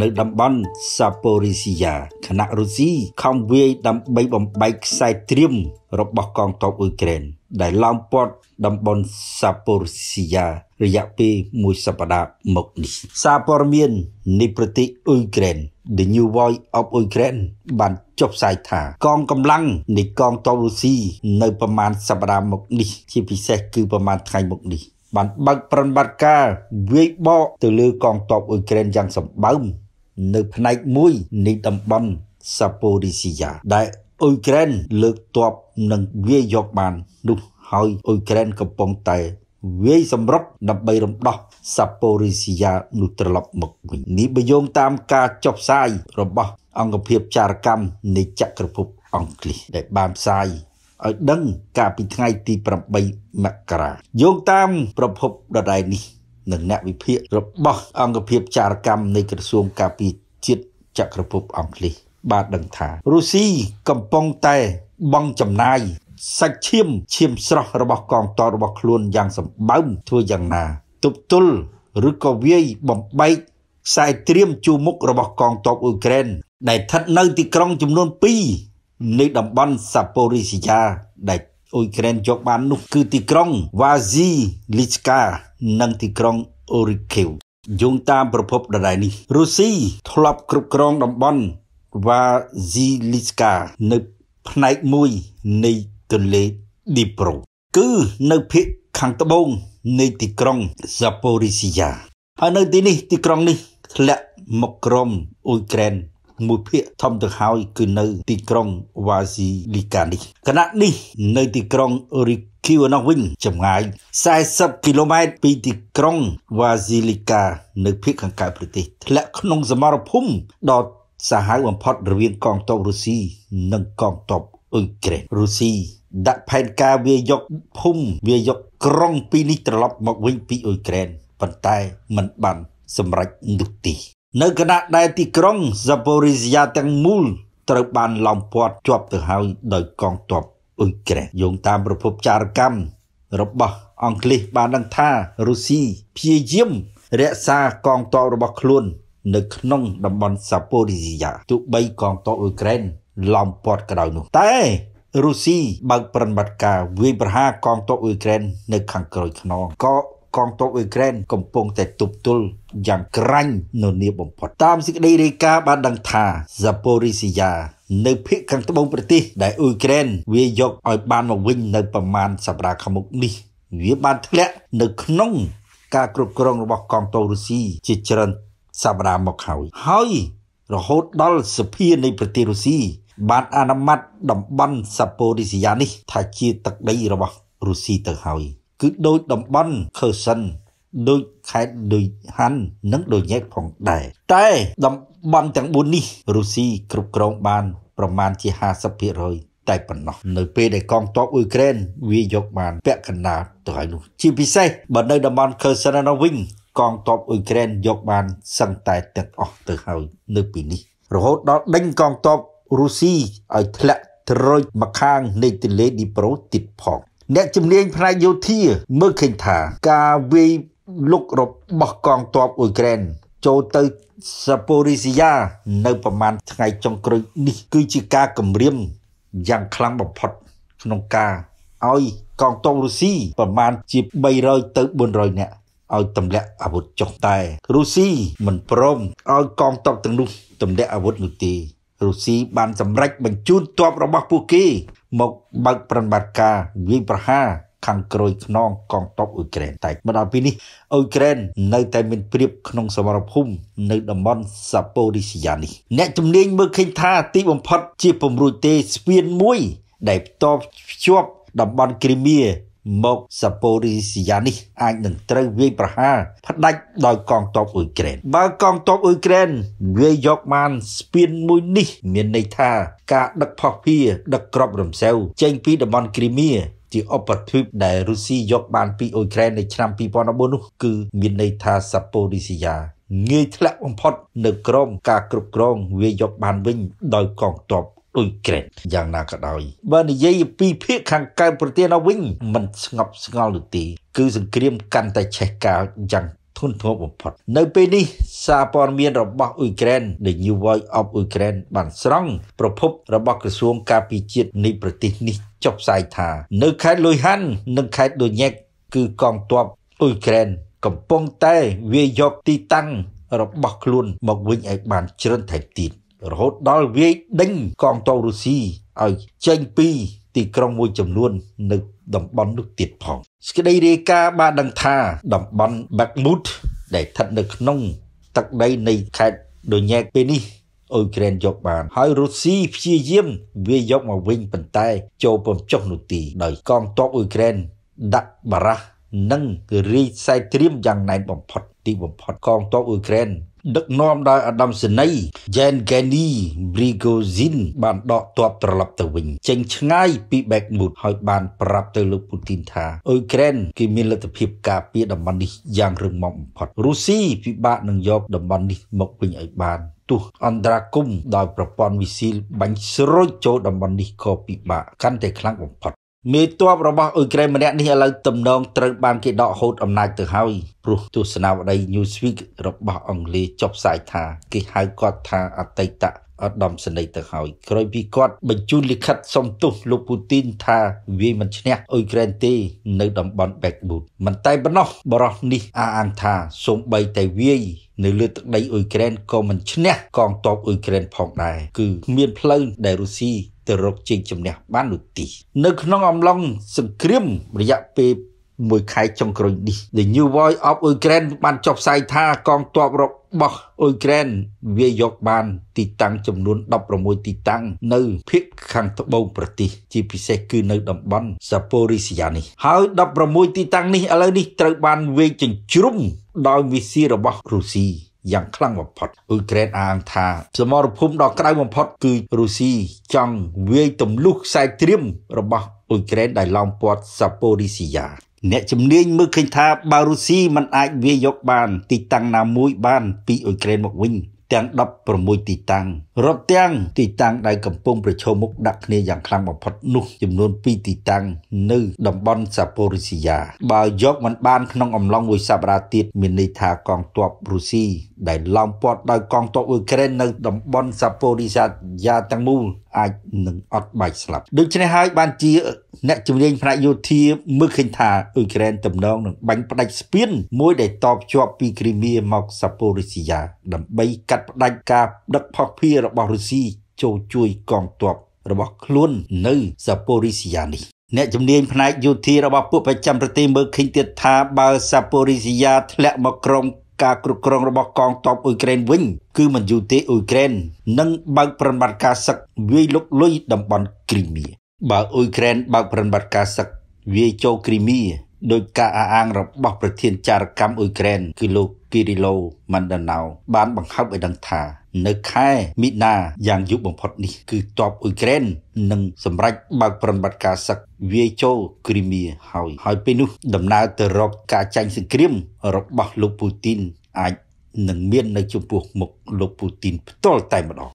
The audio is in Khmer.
នៅតំបន់សាប៉ូរីស៊ីយ៉ាខណៈរុស្ស៊ីខំវាយដើម្បីបំបែកខ្សែត្រៀមរបស់កងទ័ពអ៊ុយក្រែនដែលឡោមព័ទ្ធតំបន់សាប៉ូរីស៊ីយ៉ារយៈពេលមួយសប្តាហ៍មកនេះ សារព័ត៌មាននៃប្រទេសអ៊ុយក្រែន The New Voice of Ukraine បានចុះផ្សាយថាកងកម្លាំងនៃកងទ័ពរុស្ស៊ីនៅប្រមាណសប្តាហ៍មកនេះជាពិសេសគឺប្រមាណថ្ងៃមកនេះបានបើកប្រតិបត្តិការវាយបកទៅលើកងទ័ពអ៊ុយក្រែនយ៉ាងសម្បើមនៅផ្នែកមួយនៃតំបន់សាប៉ូរីស៊ីយ៉ាដែលអ៊ុយក្រែនលើកទ័ពនឹងវាយយកបាន នោះហើយអ៊ុយក្រែនកំពុងតែ វាយសម្រុកដើម្បីរំដោះសាប៉ូរីស៊ីយ៉ានោះត្រឡប់មកវិញនេះបយងតាមការចុះផ្សាយ របស់ អង្គភាពចារកម្មនៃចក្រភពអង់គ្លេសដែលបានផ្សាយឲ្យដឹងកាលពីថ្ងៃទី8មករាយោងតាមប្រភពដដែលនេះនិងអ្នកវិភាគរបស់ អង្គភាពចារកម្មនៃក្រសួងការពារជាតិចក្រភពអង់គ្លេសបានដឹងថារុស្ស៊ីកំពុងតែបង់ចំណាយសាច់ឈាមឈាមស្រស់របស់កងទ័ពរបស់ខ្លួនយ៉ាងសម្បើមធ្វើយ៉ាងណាទប់ទល់ឬក៏វាយបំបែកខ្សែត្រៀមជួរមុខរបស់កងទ័ពអ៊ុយក្រែន ដែលស្ថិតនៅទីក្រុងចំនួន2នៃតំបន់សាប៉ូរីស៊ីយ៉ាដែលអ៊ុយក្រែនយកបាននោះគឺទីក្រុងវ៉ាស៊ីលីឆ្កានិងទីក្រុងអូរីខេវយោងតាមប្រភពដដែលនេះរុស្ស៊ីធ្លាប់គ្រប់គ្រងតំបន់វ៉ាស៊ីលីឆ្កានៅផ្នែកមួយនៃទន្លេឌីប្រូគឺនៅភាគខាងត្បូងនៃទីក្រុងហ្សាប៉ូរីស៊ីយ៉ាហើយនៅទីនេះ ទីក្រុងនេះធ្លាក់ មកក្រុមអ៊ុយក្រែនមួយភាគធំទៅហើយគឺនៅទីក្រុងវ៉ាស៊ីលីកានេះគណៈនេះ នៅ ទីក្រុងរីគីវណោះវិញចម្ងាយ40គីឡូម៉ែត្រពីទីក្រុងវ៉ាស៊ីលីកា នៅភាគខាងកើតប្រទេសធ្លាក់ក្នុងសមរភូមិដ៏សាហាវបំផុតរវាងកងទ័ពរុស្ស៊ីនិងកងទ័ពអ៊ុយក្រែនរុស្ស៊ីដាក់ផែនការវាយកភូមិវាយកក្រុងពីរនេះត្រឡប់មកវិញពីអ៊ុយក្រែនប៉ុន្តែมันបានសម្រេចនោះទេនៅគណៈដែលទីក្រុងសាប៉ូរីសយ៉ាទាំងមូលត្រូវបានឡោមព័ទ្ធជាប់ទៅហើយដោយកងទ័ពអ៊ុយក្រែនយោងតាមប្រភពចារកម្មរបស់អង់គ្លេសបានដឹងថារុស្ស៊ីព្យាយាមរក្សាកងទ័ពរបស់ខ្លួន នៅក្នុងតំបន់សាប៉ូរីសយ៉ាទោះបីកងទ័ពអ៊ុយក្រែនឡោមព័ទ្ធក៏ដោយនោះតែរុស្ស៊ីបើកប្រតិបត្តិការវាយប្រហារកងទ័ពអ៊ុយក្រែននៅ ខាងក្រោយខ្នងក៏កងទ័ពអ៊ុយក្រែនកំពុងតែទប់ទល់យ៉ាងក្រាញ់នៅនីបំផុតតាមសេចក្តីរាយការណ៍បានដឹងថា Zaporizhia នៅភូមិខាងត្បូងប្រទេសដែលអ៊ុយក្រែន វាយកឲ្យបានមកវិញនៅប្រមាណសប្តាហ៍ខាងមុខនេះ វាបានធ្លាក់នៅក្នុងការគ្រប់គ្រងរបស់កងទ័ពរុស្ស៊ីជាច្រើនសប្តាហ៍មកហើយហើយរហូតដល់សភានៃប្រទេសរុស្ស៊ីបានអនុម័តតំបន់សាប៉ូរីសយ៉ានេះថាជាទឹកដីរបស់រុស្ស៊ីទៅហើយគឺដូចតំបន់ខឺសិនដូចខេត្តដូចហាន់និងដូចញែកផងដែរតែតំបន់ទាំង4នេះរុស្ស៊ីគ្រប់គ្រងបានប្រមាណជា50%តែប៉ុណ្ណោះនៅពេលដែលកងទ័ពអ៊ុយក្រែនវាយកបាន ពាក់កណ្ដាលទៅហើយនោះជាពិសេសបើនៅតំបន់ខឺសិននោះវិញកងទ័ពអ៊ុយក្រែនយកបានសឹងតែទាំងអស់ទៅហើយនៅពេលនេះរហូតដល់ដេញកងទ័ពរុស្ស៊ីឲ្យធ្លាក់ត្រួយមកខាងនៃទន្លេឌីប្រូទៀតផងអ្នកជំនាញផ្នែកយោធា មើលឃើញថា ការវាយលុករបស់កងទ័ពអ៊ុយក្រែនចូលទៅសាពូរីស៊ីយ៉ានៅប្រមាណថ្ងៃចុងក្រោយនេះគឺជាការគម្រាមយ៉ាងខ្លាំងបំផុតក្នុងការឲ្យកងទ័ពរុស្ស៊ីប្រមាណជា300ទៅ400នាក់ឲ្យទម្លាក់អាវុធចុះតែរុស្ស៊ីមិនព្រមឲ្យកងទ័ពទាំងនោះទម្លាក់អាវុធនោះទេរុស្ស៊ីបានសម្រេចបញ្ជូនទ័ពរបស់ពួកគេមកបើកប្រតិបត្តិការវាយប្រហារខាងក្រួយខ្នងកងទ័ពអ៊ុយក្រែនតែមកដល់ពេលនេះអ៊ុយក្រែននៅតែមានព្រៀបក្នុងសមរភូមិនៅតំបន់សាប៉ូរីស៊ីយ៉ានេះ អ្នកជំនាញមើលឃើញថាទីបំផុតជាពំរួចទេស្ពានមួយ ដែលតបភ្ជាប់តំបន់គ្រីមៀមកសាប៉ូរីស៊ីយ៉ានេះ អាចនឹងត្រូវវាយប្រហារផ្ដាច់ដោយកងទ័ពអ៊ុយក្រែនបើកងទ័ពអ៊ុយក្រែនវាយយកបានស្ពានមួយនេះ មានន័យថាការដឹកផុសភាដឹកក្របរំសេវចេញពីតំបន់គ្រីមៀជាឧបទ្វីបដែលរុស្ស៊ីយកបានពីអ៊ុយក្រែននៅឆ្នាំ2014នោះ គឺមានន័យថាសាប៉ូរីស៊ីយ៉ាងាយធ្លាក់បំផុតនៅក្រមការគ្រប់គ្រង វាយកបានវិញដោយកងទ័ពដូចក្រេតយ៉ាងណាក៏ដោយបើនិយាយពីភាគខាងកើតប្រទេសនោះវិញมันស្ងប់ស្ងល់នោះទេគឺសង្គ្រាមកាន់តែឆេះកាលយ៉ាងធន់ធ្ងរបំផុត នៅពេលនេះសារព័ត៌មានរបស់អ៊ុយក្រែន The New Voice of Ukraine បានស្រង់ប្រភព របស់ក្រសួងការពារជាតិនៃប្រទេសនេះចុះផ្សាយថា នៅខេត្តលុយហាន់និងខេត្តដូញេកគឺកងទ័ពអ៊ុយក្រែនកំពុងតែវាយកទីតាំងរបស់ខ្លួនមកវិញឲ្យបានច្រើនថែមទៀតរហូតដល់វាយដេញកងទ័ពរុស្ស៊ីឲ្យចេញពី ទីក្រុងមួយចំនួន នៅតំបន់នោះទៀតផងសេចក្តីរាយការណ៍បានដឹងថាតំបន់បាក់មូតដែលស្ថិតនៅក្នុងទឹកដីនៃខេត្តដូញែកពេលនេះអ៊ុយក្រែនយកបាន ហើយរុស្ស៊ីព្យាយាម វាយកមកវិញប៉ុន្តែចូលពំចុះនោះទីដោយកងទ័ពអ៊ុយក្រែនដាក់បារះនិងរាយខ្សែត្រៀមយ៉ាងណែនបំផុត ទីបំផុតកងទ័ពអ៊ុយក្រែនដឹកនាំដោយអាដាមសេនីយ៉ែនហ្គេនីព្រីកូស៊ីនបានដកទ័ពត្រឡប់ទៅវិញ ចេញឆ្ងាយពីបែកមូតហើយបានប្រាប់ទៅលោកពូទីនថាអ៊ុយក្រែនគេមានលទ្ធភាពការពារតំបន់នេះយ៉ាងរឹងមាំបំផុតរុស្ស៊ីពិបាកនឹងយកតំបន់នេះមកវិញឲ្យបាន ទោះអន្តរាគមដោយប្រព័ន្ធវិស៊ីលបាញ់ស្រូចចូលតំបន់នេះក៏ពិបាកកាន់តែខ្លាំងបំផុតមេតបរបស់អ៊ុយក្រែនម្នាក់នេះឥឡូវទំនងត្រូវបានគេដកហូតអំណាចទៅហើយព្រោះទស្សនាវដ្តី Newsweek របស់អង់គ្លេសចុះផ្សាយថាគេហៅគាត់ថាអតីតអត្តមសេនីយ៍ទៅហើយក្រោយពីគាត់បញ្ជូនលិខិតសុំទោសលោកពូទីនថាវាមិនឈ្នះអ៊ុយក្រែនទេនៅតំបន់ Bakhmut មិនតែប៉ុណ្ណោះបរិះនេះអះអាងថាសូម្បីតែវាយនៅលើទឹកដីអ៊ុយក្រែនក៏មិនឈ្នះកងទ័ពអ៊ុយក្រែនផងដែរគឺគ្មានផ្លូវដែលរុស្ស៊ីទៅរកជ័យជំនះបាននោះទីនៅក្នុងអំឡុងសង្គ្រាម រយៈពេលមួយខែចុងក្រោយនេះ The New Voice of Ukraine បានចុះផ្សាយថាកងទ័ពរបស់អ៊ុយក្រែនវាយកបាន ទីតាំងចំនួន16ទីតាំងនៅភូមិខាងត្បូងប្រទេស ជាពិសេសគឺនៅតំបន់សាប៉ូរីសយ៉ានេះហើយ16ទីតាំងនេះឥឡូវនេះត្រូវបានវេជ្ជជ្រុំដោយវិសីរបស់រុស្ស៊ីយ៉ាងខ្លាំងបំផុតអ៊ុយក្រែនអះអាងថា សមរភូមិដ៏ក្តៅបំផុតគឺរុស្ស៊ីចង់វាយទម្លុះខ្សែត្រៀមរបស់អ៊ុយក្រែនដែលឡោមព័ទ្ធសាប៉ូរីស៊ីយ៉ាអ្នកជំនាញមើលឃើញថាបើរុស្ស៊ីមិនអាចវាយយកបានទីតាំងណាមួយបាន ពីអ៊ុយក្រែនមកវិញទាំង16ទីតាំងរដ្ឋទាំងទីតាំងដែលកំពុងប្រឈមមុខដាក់គ្នាយ៉ាងខ្លាំងបំផុតនោះចំនួន2ទីតាំងនៅតំបន់សាប៉ូរីស៊ីយ៉ាបើយកមិនបានក្នុងអំឡុងមួយសប្តាហ៍ទៀតមានន័យថាកងទ័ពរុស្ស៊ីដែលឡោមព័ទ្ធដោយកងទ័ពអ៊ុយក្រែននៅ តំបន់សាប៉ូរីស៊ីយ៉ាទាំងមូលអាចនឹងអត់បាច់ស្លាប់ដូច្នេះហើយបានជាអ្នកជំនាញផ្នែកយោធាមើលឃើញថាអ៊ុយក្រែនទំនងនឹងបាញ់ផ្ដាច់ស្ពានមួយដែលតបជាប់ពីគ្រីមៀមកសាប៉ូរីស៊ីយ៉ាដើម្បីកាត់ផ្ដាច់ការដឹកផុសភៀររបស់រុស្ស៊ីចូលជួយកងទ័ពរបស់ខ្លួននៅសាប៉ូរីស៊ីយ៉ានេះអ្នកជំនាញផ្នែកយោធារបស់ពួកប្រចាំប្រទេសមើលឃើញទៀតថាបើសាប៉ូរីស៊ីយ៉ាធ្លាក់មកក្រុមការគ្រប់គ្រងរបស់កងទ័ពអ៊ុយក្រែនវិញគឺមិនយូរទេអ៊ុយក្រែននឹងបើកប្រមាត់ការសឹកវាយលុកលុយតំបន់គ្រីមៀបើអ៊ុយក្រែនបើកប្រតិបត្តិការសឹកវាយចូលគ្រីមៀដោយការអះអាងរបស់ប្រធានចារកម្មអ៊ុយក្រែនគឺលោកគីរីឡូម៉ាន់ដាណៅបានបង្ហើបឲ្យដឹងថា នៅខែមីនាយ៉ាងយូរបំផុតនេះគឺតបអ៊ុយក្រែននឹងសម្រេចបើកប្រតិបត្តិការសឹកវាយចូលគ្រីមៀហើយហើយពេលនោះដំណើរទៅរកការចាញ់សង្គ្រាម របស់លោកពូទីន អាចនឹងមាននៅចំពោះ មុខលោកពូទីន ផ្ទាល់តែម្ដង